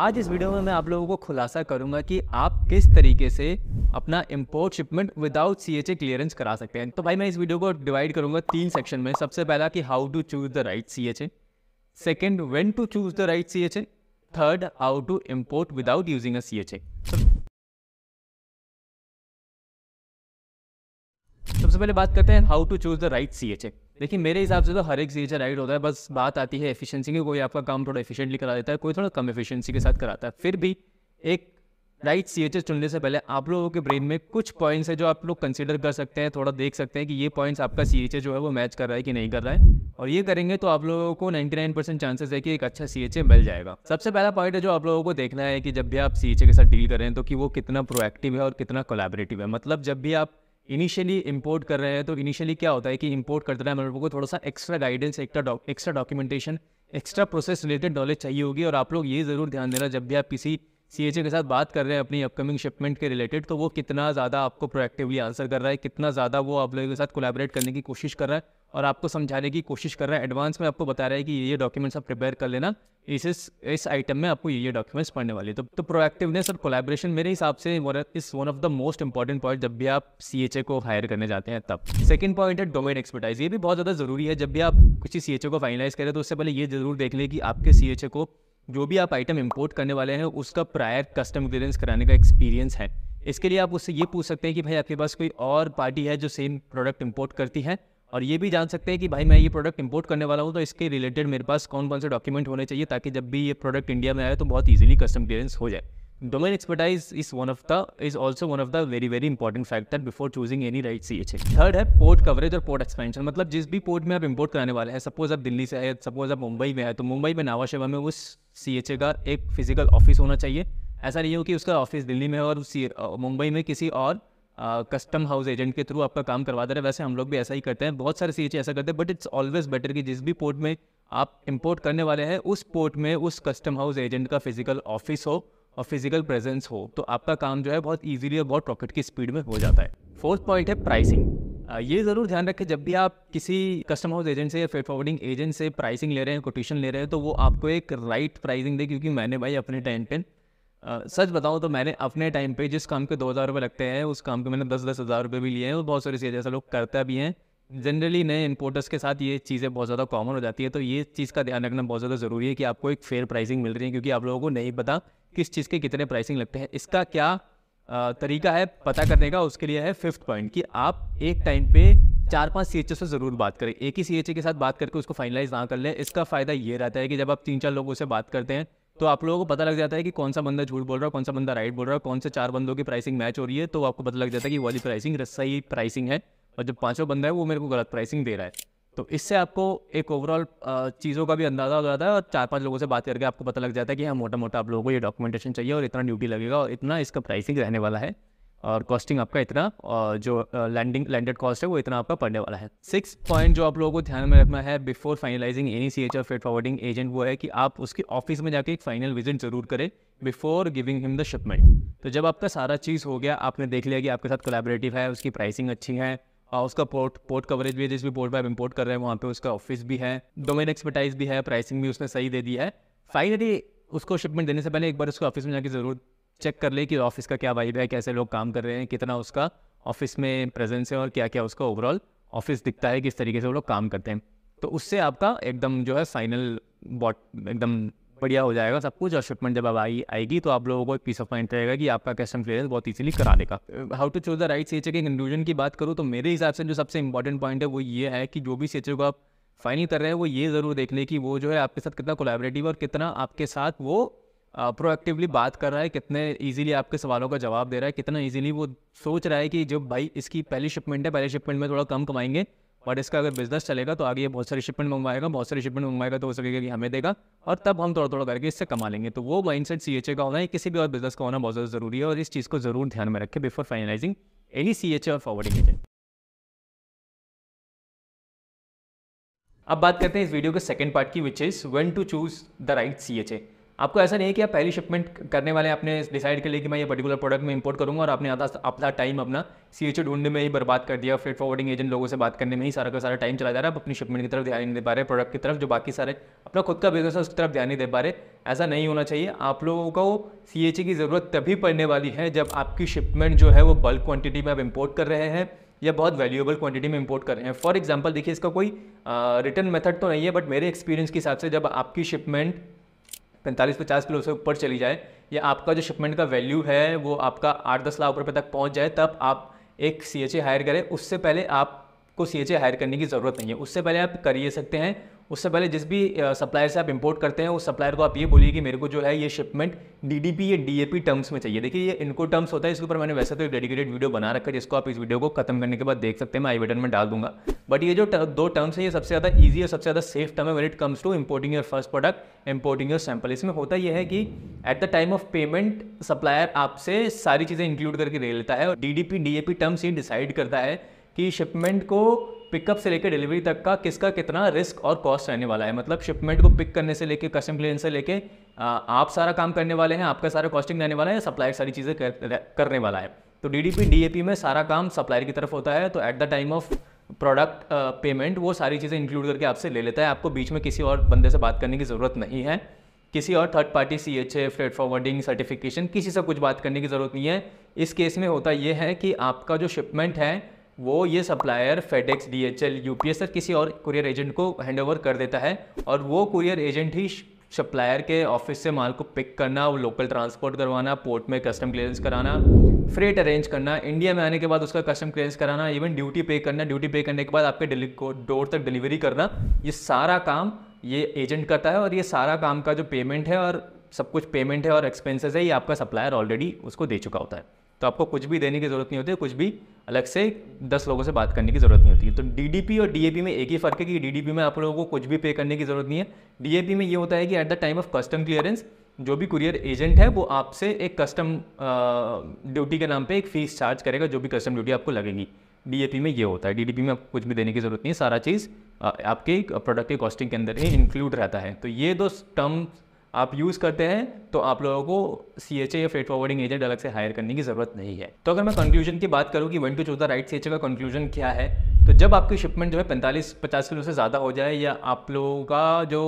आज इस वीडियो में मैं आप लोगों को खुलासा करूंगा कि आप किस तरीके से अपना import shipment without C H A clearance करा सकते हैं तो भाई मैं इस वीडियो को डिवाइड करूंगा तीन सेक्शन में सबसे पहला कि how to choose the right C H A second when to choose the right C H A third how to import without using a C H A सबसे पहले बात करते हैं how to choose the right C H A देखिए मेरे हिसाब से तो हर एक सीरीजर राइट होता है बस बात आती है एफिशिएंसी की कोई आपका काम थोड़ा एफिशिएंटली करा देता है कोई थोड़ा कम एफिशिएंसी के साथ कराता है फिर भी एक राइट सी एच चुनने से पहले आप लोगों के ब्रेन में कुछ पॉइंट्स है जो आप लोग कंसिडर कर सकते हैं थोड़ा देख सकते हैं कि ये पॉइंट्स आपका सी एच जो है वो मैच कर रहा है कि नहीं कर रहा है और ये करेंगे तो आप लोगों को नाइन परसेंट चांसेस है कि एक अच्छा सी एच मिल जाएगा सबसे पहला पॉइंट है जो आप लोगों को देखना है कि जब भी आप सी एच के साथ डील करें तो कि वो कितना प्रोएक्टिव है और कितना कोलाबरेटिव है मतलब जब भी आप इनिशियली इंपोर्ट कर रहे हैं तो इनिशियली क्या होता है कि इंपोर्ट करते टाइम हम लोगों को थोड़ा सा extra guidance extra extra documentation extra process related knowledge चाहिए होगी और आप लोग ये ज़रूर ध्यान देना जब भी आप किसी सी के साथ बात कर रहे हैं अपनी अपकमिंग शिपमेंट के रिलेटेड तो वो कितना ज़्यादा आपको प्रोएक्टिवली आंसर कर रहा है कितना ज़्यादा वो आप लोगों के साथ कोलाबरेट करने की कोशिश कर रहा है और आपको समझाने की कोशिश कर रहा है एडवांस में आपको बता रहा है कि ये डॉक्यूमेंट्स आप प्रिपेयर कर लेना इस इस आइटम में आपको ये ये डॉक्यूमेंट्स पढ़ने वाले तो तो प्रोएक्टिवनेस और कोलैबोरेशन मेरे हिसाब से is one of the most important point जब भी आप सी को हायर करने जाते हैं तब सेकंड पॉइंट है डोमेन एक्सपर्टाइज ये भी बहुत ज़्यादा जरूरी है जब भी आप किसी सी को फाइनलाइज करें तो उससे पहले ये जरूर देख लें कि आपके सी को जो भी आप आइटम इम्पोर्ट करने वाले हैं उसका प्रायर कस्टम क्लियरेंस कराने का एक्सपीरियंस है इसके लिए आप उससे ये पूछ सकते हैं कि भाई आपके पास कोई और पार्टी है जो सेम प्रोडक्ट इम्पोर्ट करती है और ये भी जान सकते हैं कि भाई मैं ये प्रोडक्ट इम्पोर्ट करने वाला हूँ तो इसके रिलेटेड मेरे पास कौन कौन से डॉक्यूमेंट होने चाहिए ताकि जब भी ये प्रोडक्ट इंडिया में आए तो बहुत ईजिली कस्टम क्लियरेंस हो जाए domain expertise is one of the is also one of the very very important factor before choosing any right CHA. Third है पोर्ट कवरेज और पोर्ट एक्सपेंशन मतलब जिस भी पोर्ट में आप इम्पोर्ट कराने वाले हैं सपोज आप दिल्ली से आए सपोज आप मुंबई में आए तो मुंबई में नावा शेवा में उस सी का एक फिजिकल ऑफिस होना चाहिए ऐसा नहीं हो कि उसका ऑफिस दिल्ली में है और मुंबई में किसी और कस्टम हाउस एजेंट के थ्रू आपका काम करवा दे रहे वैसे हम लोग भी ऐसा ही करते हैं बहुत सारे सी ऐसा करते हैं बट इट्स ऑलवेज बेटर कि जिस भी पोर्ट में आप इंपोर्ट करने वाले हैं उस पोर्ट में उस कस्टम हाउस एजेंट का फिजिकल ऑफिस हो और फिजिकल प्रेजेंस हो तो आपका काम जो है बहुत ईजिली और बहुत रॉकेट की स्पीड में हो जाता है फोर्थ पॉइंट है प्राइसिंग ये ज़रूर ध्यान रखें जब भी आप किसी कस्टम हाउस एजेंट से या फेड फॉरवर्डिंग एजेंट से प्राइसिंग ले रहे हैं कोटेशन ले रहे हैं तो वो आपको एक राइट प्राइसिंग दे क्योंकि मैंने भाई अपने टाइम पे सच बताओ तो मैंने अपने टाइम पे जिस काम के दो हज़ार रुपये लगते हैं उस काम के मैंने दस दस हज़ार रुपये भी लिए हैं और बहुत सारे सी जैसा लोग करता भी हैं जनरली नए इंपोर्टर्स के साथ ये चीज़ें बहुत ज़्यादा कॉमन हो जाती है तो ये चीज़ का ध्यान रखना बहुत ज़्यादा ज़रूरी है कि आपको एक फेयर प्राइसिंग मिल रही है क्योंकि आप लोगों को नहीं पता किस चीज़ के कितने प्राइसिंग लगते हैं इसका क्या तरीका है पता करने का उसके लिए है फिफ्थ पॉइंट कि आप एक टाइम पे चार पांच सी से ज़रूर बात करें एक ही सी के साथ बात करके उसको फाइनलाइज ना कर लें इसका फ़ायदा ये रहता है कि जब आप तीन चार लोगों से बात करते हैं तो आप लोगों को पता लग जाता है कि कौन सा बंदा झूठ बोल रहा है कौन सा बंदा राइट बोल रहा है कौन से चार बंदों की प्राइसिंग मैच हो रही है तो आपको पता लग जाता है कि वाली प्राइसिंग सही प्राइसिंग है और जब पाँचों बंदा है वो मेरे को गलत प्राइसिंग दे रहा है तो इससे आपको एक ओवरऑल चीज़ों का भी अंदाज़ा हो जाता है और चार पांच लोगों से बात करके आपको पता लग जाता है कि हाँ मोटा मोटा आप लोगों को ये डॉक्यूमेंटेशन चाहिए और इतना ड्यूटी लगेगा और इतना इसका प्राइसिंग रहने वाला है और कॉस्टिंग आपका इतना और जो लैंडिंग लैंडेड कॉस्ट है वो इतना आपका पड़ने वाला है सिक्स पॉइंट जो आप लोगों को ध्यान में रखना है before finalising any C H और फेट फॉरवर्डिंग एजेंट वो है कि आप उसके ऑफिस में जाके एक फाइनल विजिट जरूर करें before giving him the shipment तो जब आपका सारा चीज़ हो गया आपने देख लिया कि आपके साथ कोलेबरेटिव है उसकी प्राइसिंग अच्छी है आ, हाँ, उसका पोर्ट पोर्ट कवरेज भी है जिस भी पोर्ट पर आप इम्पोर्ट कर रहे हैं वहाँ पे उसका ऑफिस भी है डोमेन एक्सपर्टाइज भी है प्राइसिंग भी उसने सही दे दी है फाइनली उसको शिपमेंट देने से पहले एक बार उसको ऑफिस में जाके ज़रूर चेक कर ले कि ऑफिस का क्या वाइब है कैसे लोग काम कर रहे हैं कितना उसका ऑफिस में प्रेजेंस है और क्या क्या उसका ओवरऑल ऑफिस दिखता है किस तरीके से वो लोग काम करते हैं तो उससे आपका एकदम जो है फाइनल बॉट एकदम बढ़िया हो जाएगा सब कुछ और शिपमेंट जब आई आएगी तो आप लोगों को एक पीस ऑफ माइंड रहेगा कि आपका कस्टम क्लियरेंस बहुत इजीली करा देगा how to choose the right C के की कंक्लूजन की बात करूँ तो मेरे हिसाब से जो सबसे इंपॉर्टेंट पॉइंट है वो ये है कि जो भी सी को आप फाइनल कर रहे हैं वो ये ज़रूर देख लें कि वो जो है आपके साथ कितना कोलेबरेटिव और कितना आपके साथ वो प्रोएक्टिवली बात कर रहा है कितने इजीली आपके सवालों का जवाब दे रहा है कितना इजीली वो सोच रहा है कि जो भाई इसकी पहली शिपमेंट है पहले शिपमेंट में थोड़ा कम कमाएंगे बट इसका अगर बिजनेस चलेगा तो आगे ये बहुत सारी शिपमेंट मंगवाएगा बहुत सारी शिपमेंट मंगवाएगा तो हो सकेगा कि हमें देगा और तब हम थोड़ा थोड़ा करके इससे कमा लेंगे तो वो माइंड सेट सी का होना है किसी भी और बिजनेस का होना बहुत ज़्यादा जरूरी है और इस चीज़ को जरूर ध्यान में रखें before finalising any C H A और फॉरवर्डिंग एजेंट अब बात करते हैं इस वीडियो के सेकेंड पार्ट की which is one to choose the right C H A आपको ऐसा नहीं है कि आप पहली शिपमेंट करने वाले आपने डिसाइड कर लिया कि मैं ये पर्टिकुलर प्रोडक्ट में इंपोर्ट करूँगा और आपने आधा अपना टाइम अपना सी एच ढूंढने में ही बर्बाद कर दिया फ्रेट फॉरवर्डिंग एजेंट लोगों से बात करने में ही सारा का सारा टाइम चला जा रहा है आप अपनी शिपमेंट की तरफ ध्यान नहीं दे पा रहे प्रोडक्ट की तरफ जो बाकी सारे अपना खुद का बिजनेस है उसकी तरफ ध्यान नहीं दे पा रहे ऐसा नहीं होना चाहिए आप लोगों को सी एच की ज़रूरत तभी पड़ने वाली है जब आपकी शिपमेंट जो है वो बल्क क्वान्टिटी में आप इम्पोर्ट कर रहे हैं या बहुत वैल्यूएबल क्वांटिटी में इंपोर्ट कर रहे हैं फॉर एग्जाम्पल देखिए इसका कोई रिटर्न uh, मेथड तो नहीं है बट मेरे एक्सपीरियंस के हिसाब से जब आपकी शिपमेंट पैंतालीस पचास किलो से ऊपर चली जाए या आपका जो शिपमेंट का वैल्यू है वो आपका आठ दस लाख रुपये तक पहुँच जाए तब आप एक सी हायर करें उससे पहले आपको सी हायर करने की ज़रूरत नहीं है उससे पहले आप कर ये सकते हैं उससे पहले जिस भी सप्लायर से आप इंपोर्ट करते हैं उस सप्लायर को आप ये बोलिए कि मेरे को जो है ये शिपमेंट डी डी पी या पी टर्म्स में चाहिए देखिए ये इनको टर्म्स होता है इसके ऊपर मैंने वैसे तो एक डेडिकेटेड वीडियो बना रखा है जिसको आप इस वीडियो को खत्म करने के बाद देख सकते हैं मैं आई बटन में डाल दूंगा बट ये जो दो टर्म्स है ये सबसे ज़्यादा ईजी और सबसे ज़्यादा सेफ टर्म है when it comes to importing your first product importing your sample इसमें होता यह है कि at the time of payment supplier आपसे सारी चीज़ें इंक्लूड करके दे लेता है और D D P D A P terms ये डिसाइड करता है कि शिपमेंट को पिकअप से लेकर डिलीवरी तक का किसका कितना रिस्क और कॉस्ट रहने वाला है मतलब शिपमेंट को पिक करने से लेकर कस्टम क्लियरेंस से लेकर आप सारा काम करने वाले हैं आपका सारा कॉस्टिंग रहने वाला है सप्लायर सारी चीज़ें कर, करने वाला है तो D D P D A P में सारा काम सप्लायर की तरफ होता है तो at the time of product payment वो सारी चीज़ें इंक्लूड करके आपसे ले लेता है आपको बीच में किसी और बंदे से बात करने की ज़रूरत नहीं है किसी और third party C H A freight forwarding certification किसी से कुछ बात करने की ज़रूरत नहीं है इस केस में होता यह है कि आपका जो शिपमेंट है वो ये सप्लायर फेडेक्स पी एस सर किसी और कुरियर एजेंट को हैंड ओवर कर देता है और वो कुरियर एजेंट ही सप्लायर के ऑफिस से माल को पिक करना लोकल ट्रांसपोर्ट करवाना पोर्ट में कस्टम क्लियरेंस कराना फ्रेट अरेंज करना इंडिया में आने के बाद उसका कस्टम क्लियरेंस कराना इवन ड्यूटी पे करना ड्यूटी पे करने के बाद आपके को डोर तक डिलीवरी करना ये सारा काम ये एजेंट करता है और ये सारा काम का जो पेमेंट है और सब कुछ पेमेंट है और एक्सपेंसेस है ये आपका सप्लायर ऑलरेडी उसको दे चुका होता है तो आपको कुछ भी देने की ज़रूरत नहीं होती कुछ भी अलग से दस लोगों से बात करने की ज़रूरत नहीं होती है तो डीडीपी और डीएपी में एक ही फ़र्क है कि डीडीपी में आप लोगों को कुछ भी पे करने की ज़रूरत नहीं है डीएपी में ये होता है कि at the time of custom clearance जो भी कुरियर एजेंट है वो आपसे एक कस्टम ड्यूटी के नाम पे एक फ़ीस चार्ज करेगा जो भी कस्टम ड्यूटी आपको लगेगी डीएपी में ये होता है डीडीपी में आपको कुछ भी देने की ज़रूरत नहीं है सारा चीज़ आपके प्रोडक्ट की कॉस्टिंग के अंदर ही इंक्लूड रहता है तो ये दो टर्म्स आप यूज़ करते हैं तो आप लोगों को सी एच ए या फेट फॉरवर्डिंग एजेंट अलग से हायर करने की ज़रूरत नहीं है तो अगर मैं कंक्लूजन की बात करूँ कि वन टू चौथा राइट सी एच ए का कंक्लूजन क्या है तो जब आपकी शिपमेंट जो है पैंतालीस पचास किलो से ज़्यादा हो जाए या आप लोगों का जो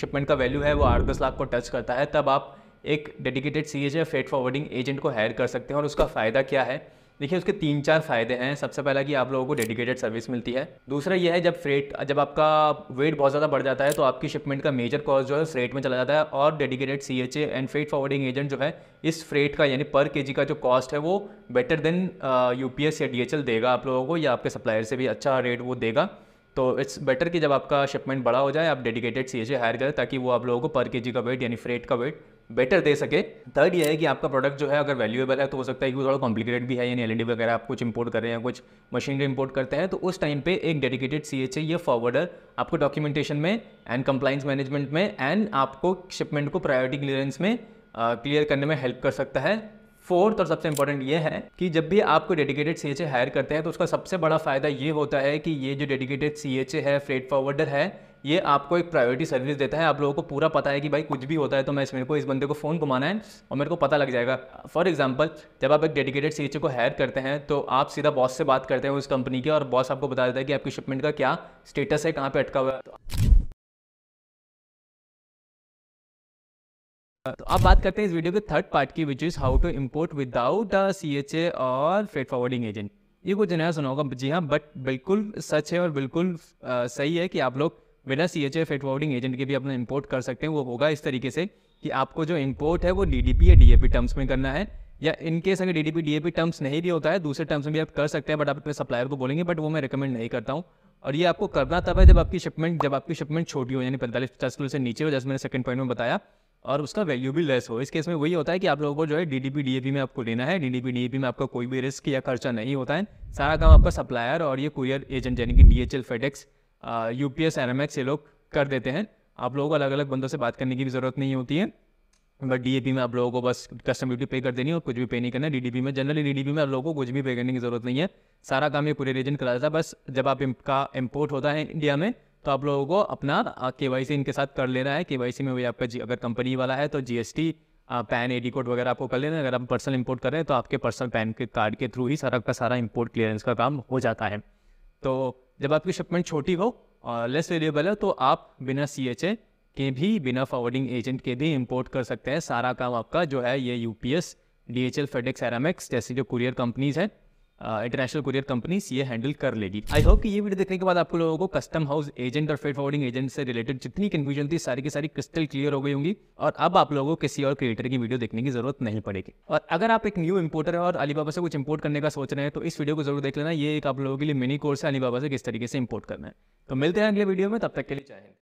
शिपमेंट का वैल्यू है वो आठ दस लाख को टच करता है तब आप एक डेडिकेटेड सी एच या फेट फॉरवर्डिंग एजेंट को हायर कर सकते हैं और उसका फ़ायदा क्या है देखिए उसके तीन चार फ़ायदे हैं सबसे पहला कि आप लोगों को डेडिकेटेड सर्विस मिलती है दूसरा यह है जब फ्रेट जब आपका वेट बहुत ज़्यादा बढ़ जाता है तो आपकी शिपमेंट का मेजर कॉस्ट जो है फ्रेट में चला जाता है और dedicated C H A and freight forwarding agent जो है इस फ्रेट का यानी पर के जी का जो कॉस्ट है वो better than U P S या डी एच एल देगा आप लोगों को या आपके सप्लायर से भी अच्छा रेट वो देगा तो इट्स बेटर कि जब आपका शिपमेंट बड़ा हो जाए आप dedicated C H A hire करें ताकि वो आप लोगों को पर के जी का वेट यानी फ्रेट का वेट बेटर दे सके थर्ड ये है कि आपका प्रोडक्ट जो है अगर वैल्यूएबल है तो हो सकता है कि थोड़ा कॉम्प्लिकेटेड भी है यानी एल वगैरह आप कुछ इंपोर्ट कर रहे हैं कुछ मशीनरी इंपोर्ट करते हैं तो उस टाइम पे एक डेडिकेटेड सी एच या फॉरवर्डर आपको डॉक्यूमेंटेशन में एंड कंप्लाइंस मैनेजमेंट में एंड आपको शिपमेंट को प्रायोरिटी क्लियरेंस में क्लियर uh, करने में हेल्प कर सकता है फोर्थ और सबसे इंपॉर्टेंट ये है कि जब भी आपको डेडिकेटेड सी हायर करते हैं तो उसका सबसे बड़ा फ़ायदा ये होता है कि ये जो डेडिकेटेड सी है फ्रेट फॉरवर्डर है ये आपको एक प्रायोरिटी सर्विस देता है आप लोगों को पूरा पता है कि भाई कुछ भी होता है तो मैं इस मेरे को इस बंदे को फ़ोन घुमाना है और मेरे को पता लग जाएगा फॉर एग्जाम्पल जब आप एक डेडिकेटेड सी को हायर करते हैं तो आप सीधा बॉस से बात करते हैं उस कंपनी के और बॉस आपको बता देता है कि आपकी शिपमेंट का क्या स्टेटस है कहाँ पर अटका हुआ है तो अब बात करते हैं इस वीडियो के थर्ड पार्ट की which is how to import without C H A और फ्रेट फॉरवर्डिंग एजेंट ये कुछ नया सुना होगा जी हाँ बट बिल्कुल सच है और बिल्कुल आ, सही है कि आप लोग बिना सी एच एडवर्डिंग एजेंट के भी अपना इम्पोर्ट कर सकते हैं वो होगा इस तरीके से कि आपको जो इम्पोर्ट है वो डी डी पी या डी टर्म्स में करना है या इन केस अगर डी डी टर्म्स नहीं भी होता है दूसरे टर्म्स में भी आप कर सकते हैं बट आप अपने सप्लायर को बोलेंगे बट वो मैं रिकमेंड नहीं करता हूँ और ये आपको करना तब है जब आपकी शिपमेंट जब आपकी शिपमेंट छोटी हो यानी पैंतालीस पचास किलो से नीचे हो जैसे मैंने सेकंड पॉइंट में बताया और उसका वैल्यू भी लेस हो इस केस में वही होता है कि आप लोगों को जो है डी डी में आपको लेना है डी डी में आपका कोई भी रिस्क या खर्चा नहीं होता है सारा काम आपका सप्लायर और ये कुरियर एजेंट यानी कि D H U P S ये लोग कर देते हैं आप लोगों को अलग अलग बंदों से बात करने की भी ज़रूरत नहीं होती है बट डी में आप लोगों को बस कस्टम ड्यूटी पे कर देनी है और कुछ भी पे नहीं करना है डी में जनरली डी डी में आप लोगों को कुछ भी पे करने की ज़रूरत नहीं है सारा काम ये पूरे रीजन करा जाता है बस जब आप का इम्पोर्ट होता है इंडिया में तो आप लोगों को अपना के वाई सी इनके साथ कर लेना है के वाई सी में भी आपका जी अगर कंपनी वाला है तो G S T PAN A D code वगैरह आपको कर लेना है अगर आप पर्सनल इम्पोर्ट कर रहे हैं तो आपके पर्सनल पैन के कार्ड के थ्रू ही सारा का सारा इम्पोर्ट क्लियरेंस का काम हो जाता है तो जब आपकी शिपमेंट छोटी हो और लेस वेरिएबल है तो आप बिना सी एच ए के भी बिना फॉरवर्डिंग एजेंट के भी इम्पोर्ट कर सकते हैं सारा काम आपका जो है ये U P S D H L FedEx Aramex जैसी जो कुरियर कंपनीज हैं इंटरनेशनल कुरियर कंपनी ये हैंडल कर लेगी आई होप कि ये वीडियो देखने के बाद आप लोगों को कस्टम हाउस एजेंट और फेड फॉरवर्डिंग एजेंट से रिलेटेड जितनी कंफ्यूजन थी सारी की सारी क्रिस्टल क्लियर हो गई होंगी और अब आप लोगों को किसी और क्रिएटर की वीडियो देखने की जरूरत नहीं पड़ेगी और अगर आप एक न्यू इंपोर्टर है और अलीबाबा से कुछ इंपोर्ट करने का सोच रहे हैं तो इस वीडियो को जरूर देख लेना ये एक आप लोगों के लिए मिनी कोर्स है अलीबाबा से किस तरीके से इंपोर्ट करना है तो मिलते हैं अगले वीडियो में तब तक के लिए चाहेंगे